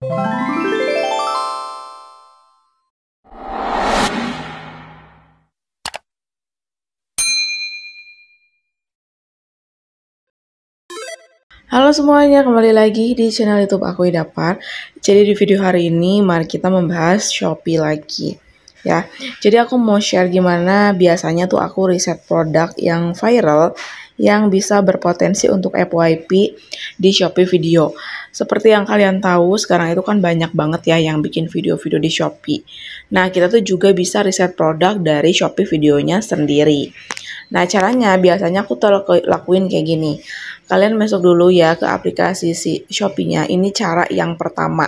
Halo semuanya, kembali lagi di channel YouTube Aku Dapat. Jadi di video hari ini mari kita membahas Shopee lagi. Ya. Jadi aku mau share gimana biasanya tuh aku riset produk yang viral yang bisa berpotensi untuk FYP di Shopee Video. Seperti yang kalian tahu, sekarang itu kan banyak banget ya yang bikin video-video di Shopee. Nah, kita tuh juga bisa riset produk dari Shopee videonya sendiri. Nah, caranya biasanya aku tuh lakuin kayak gini. Kalian masuk dulu ya ke aplikasi si Shopee-nya. Ini cara yang pertama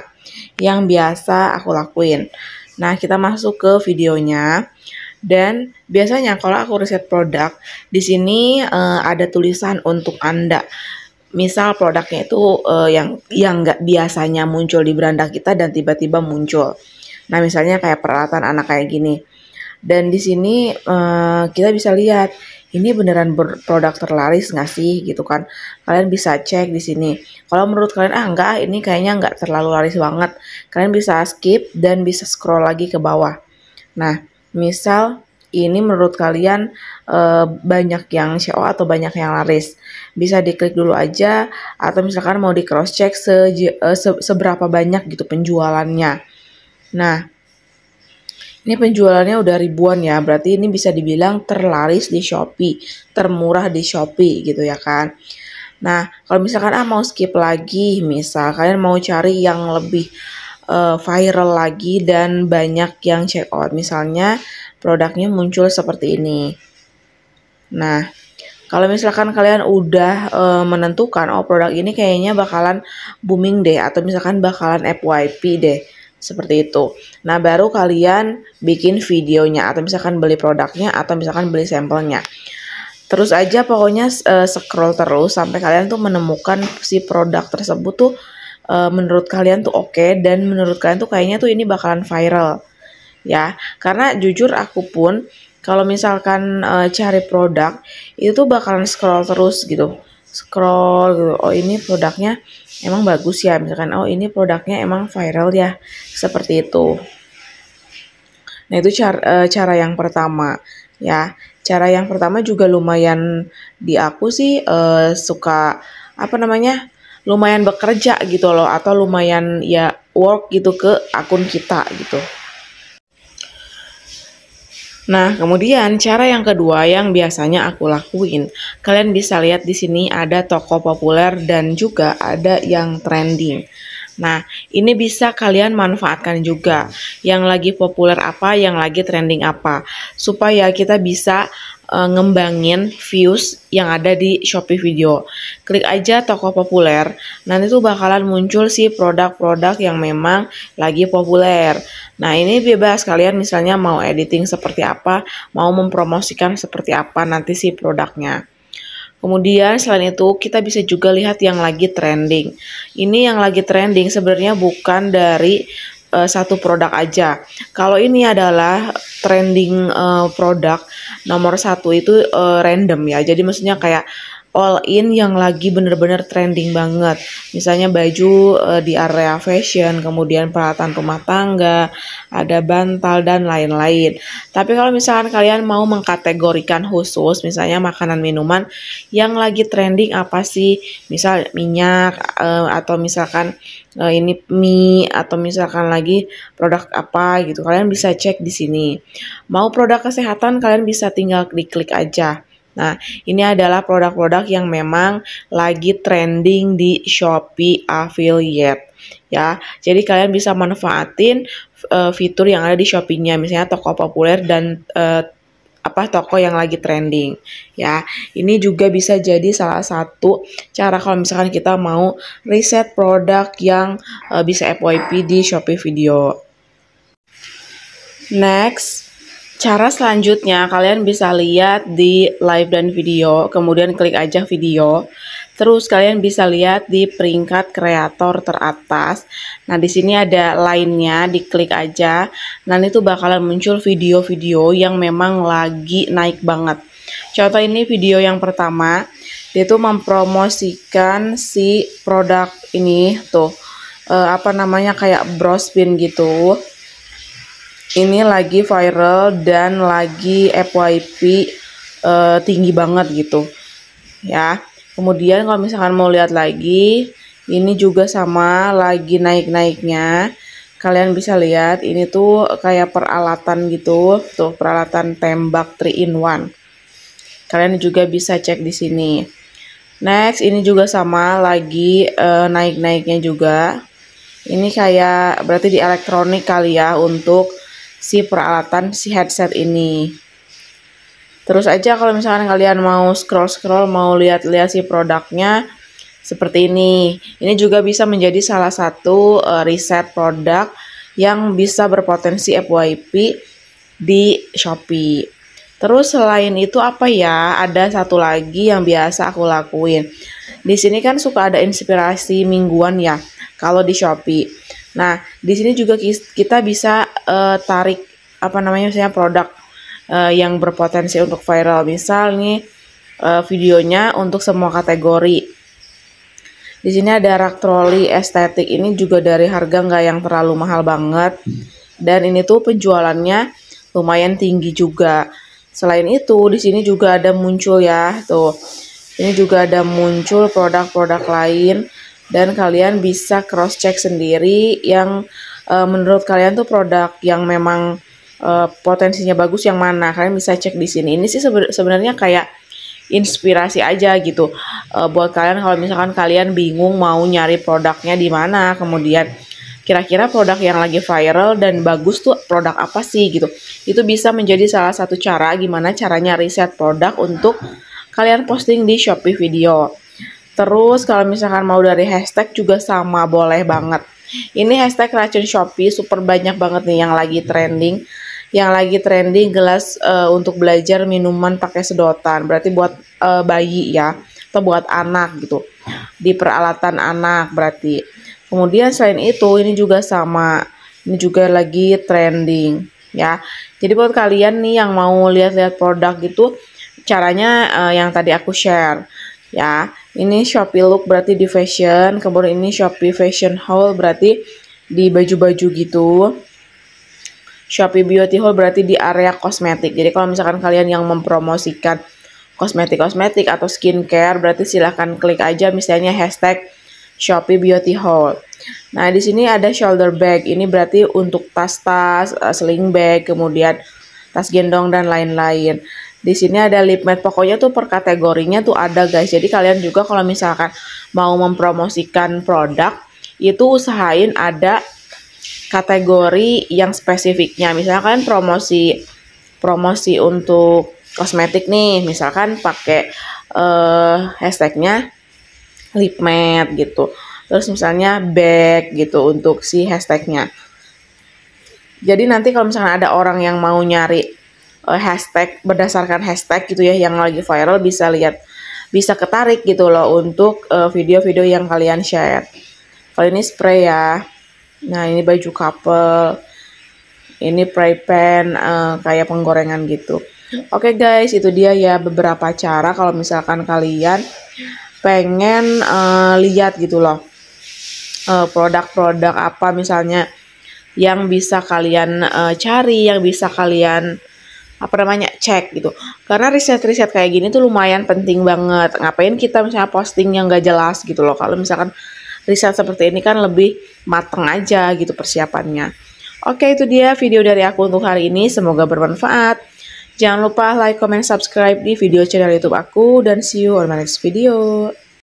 yang biasa aku lakuin. Nah, kita masuk ke videonya. Dan biasanya kalau aku riset produk, di sini uh, ada tulisan untuk Anda. Misal produknya itu uh, yang yang nggak biasanya muncul di beranda kita dan tiba-tiba muncul. Nah, misalnya kayak peralatan anak kayak gini. Dan di sini uh, kita bisa lihat ini beneran produk terlaris nggak sih gitu kan kalian bisa cek di sini kalau menurut kalian ah enggak ini kayaknya nggak terlalu laris banget kalian bisa skip dan bisa scroll lagi ke bawah nah Misal ini menurut kalian e, banyak yang CO atau banyak yang laris. Bisa diklik dulu aja atau misalkan mau di cross check se, eh, se, seberapa banyak gitu penjualannya. Nah, ini penjualannya udah ribuan ya, berarti ini bisa dibilang terlaris di Shopee, termurah di Shopee gitu ya kan. Nah, kalau misalkan ah mau skip lagi, misal kalian mau cari yang lebih uh, viral lagi dan banyak yang check out. Misalnya produknya muncul seperti ini. Nah, kalau misalkan kalian udah e, menentukan oh produk ini kayaknya bakalan booming deh atau misalkan bakalan FYP deh seperti itu. Nah, baru kalian bikin videonya atau misalkan beli produknya atau misalkan beli sampelnya. Terus aja pokoknya e, scroll terus sampai kalian tuh menemukan si produk tersebut tuh uh, menurut kalian tuh oke okay, dan menurut kalian tuh kayaknya tuh ini bakalan viral ya karena jujur aku pun kalau misalkan uh, cari produk itu tuh bakalan scroll terus gitu scroll gitu oh ini produknya emang bagus ya misalkan oh ini produknya emang viral ya seperti itu nah itu cara, uh, eh, cara yang pertama ya cara yang pertama juga lumayan di aku sih uh, suka apa namanya lumayan bekerja gitu loh atau lumayan ya work gitu ke akun kita gitu. Nah, kemudian cara yang kedua yang biasanya aku lakuin, kalian bisa lihat di sini ada toko populer dan juga ada yang trending. Nah, ini bisa kalian manfaatkan juga yang lagi populer apa, yang lagi trending apa, supaya kita bisa uh, ngembangin views yang ada di Shopee Video. Klik aja toko populer, nanti tuh bakalan muncul sih produk-produk yang memang lagi populer. Nah ini bebas kalian misalnya mau editing seperti apa, mau mempromosikan seperti apa nanti si produknya. Kemudian selain itu kita bisa juga lihat yang lagi trending. Ini yang lagi trending sebenarnya bukan dari uh, satu produk aja. Kalau ini adalah trending uh, produk nomor satu itu uh, random ya. Jadi maksudnya kayak all in yang lagi bener-bener trending banget. Misalnya baju uh, di area fashion, kemudian peralatan rumah tangga, ada bantal dan lain-lain. Tapi kalau misalkan kalian mau mengkategorikan khusus, misalnya makanan minuman yang lagi trending apa sih? Misal minyak uh, atau misalkan uh, ini mie atau misalkan lagi produk apa gitu. Kalian bisa cek di sini. Mau produk kesehatan kalian bisa tinggal diklik aja Nah, ini adalah produk-produk yang memang lagi trending di Shopee affiliate ya. Jadi kalian bisa manfaatin uh, fitur yang ada di Shopee-nya, misalnya toko populer dan uh, apa toko yang lagi trending ya. Ini juga bisa jadi salah satu cara kalau misalkan kita mau riset produk yang uh, bisa FYP di Shopee Video. Next Cara selanjutnya kalian bisa lihat di live dan video, kemudian klik aja video. Terus kalian bisa lihat di peringkat kreator teratas. Nah, di sini ada lainnya, diklik aja. Nanti itu bakalan muncul video-video yang memang lagi naik banget. Contoh ini video yang pertama, yaitu mempromosikan si produk ini tuh. Uh, apa namanya kayak brospin gitu ini lagi viral dan lagi FYP uh, eh, tinggi banget gitu ya kemudian kalau misalkan mau lihat lagi ini juga sama lagi naik-naiknya kalian bisa lihat ini tuh kayak peralatan gitu tuh peralatan tembak 3 in 1 kalian juga bisa cek di sini next ini juga sama lagi uh, naik-naiknya juga ini kayak berarti di elektronik kali ya untuk si peralatan si headset ini. Terus aja kalau misalkan kalian mau scroll-scroll, mau lihat-lihat si produknya, seperti ini. Ini juga bisa menjadi salah satu uh, riset produk yang bisa berpotensi FYP di Shopee. Terus selain itu apa ya? Ada satu lagi yang biasa aku lakuin. Di sini kan suka ada inspirasi mingguan ya kalau di Shopee. Nah, di sini juga kita bisa uh, tarik apa namanya misalnya produk uh, yang berpotensi untuk viral. Misal nih uh, videonya untuk semua kategori. Di sini ada rak troli estetik ini juga dari harga nggak yang terlalu mahal banget. Dan ini tuh penjualannya lumayan tinggi juga. Selain itu, di sini juga ada muncul ya, tuh. Ini juga ada muncul produk-produk lain dan kalian bisa cross check sendiri yang uh, menurut kalian tuh produk yang memang uh, potensinya bagus yang mana kalian bisa cek di sini ini sih sebenarnya kayak inspirasi aja gitu uh, buat kalian kalau misalkan kalian bingung mau nyari produknya di mana kemudian kira-kira produk yang lagi viral dan bagus tuh produk apa sih gitu itu bisa menjadi salah satu cara gimana caranya riset produk untuk kalian posting di Shopee video Terus kalau misalkan mau dari hashtag juga sama boleh banget. Ini hashtag racun Shopee super banyak banget nih yang lagi trending. Yang lagi trending gelas uh, untuk belajar minuman pakai sedotan. Berarti buat uh, bayi ya atau buat anak gitu. Di peralatan anak berarti. Kemudian selain itu ini juga sama. Ini juga lagi trending ya. Jadi buat kalian nih yang mau lihat-lihat produk gitu caranya uh, yang tadi aku share ya ini Shopee Look berarti di fashion, kemudian ini Shopee Fashion Haul berarti di baju-baju gitu. Shopee Beauty Haul berarti di area kosmetik. Jadi kalau misalkan kalian yang mempromosikan kosmetik-kosmetik atau skincare, berarti silahkan klik aja misalnya hashtag Shopee Beauty Haul. Nah, di sini ada shoulder bag. Ini berarti untuk tas-tas, eh, sling bag, kemudian tas gendong dan lain-lain di sini ada lip matte pokoknya tuh per kategorinya tuh ada guys jadi kalian juga kalau misalkan mau mempromosikan produk itu usahain ada kategori yang spesifiknya misalkan promosi promosi untuk kosmetik nih misalkan pakai uh, hashtagnya lip matte gitu terus misalnya bag gitu untuk si hashtagnya jadi nanti kalau misalnya ada orang yang mau nyari uh, hashtag berdasarkan hashtag gitu ya yang lagi viral bisa lihat bisa ketarik gitu loh untuk eh, video-video uh, yang kalian share. Kalau ini spray ya. Nah, ini baju couple. Ini spray pen uh, eh, kayak penggorengan gitu. Oke okay guys, itu dia ya beberapa cara kalau misalkan kalian pengen uh, lihat gitu loh produk-produk uh, apa misalnya yang bisa kalian uh, cari, yang bisa kalian apa namanya cek gitu karena riset-riset kayak gini tuh lumayan penting banget ngapain kita misalnya posting yang gak jelas gitu loh kalau misalkan riset seperti ini kan lebih mateng aja gitu persiapannya oke itu dia video dari aku untuk hari ini semoga bermanfaat jangan lupa like, comment, subscribe di video channel youtube aku dan see you on my next video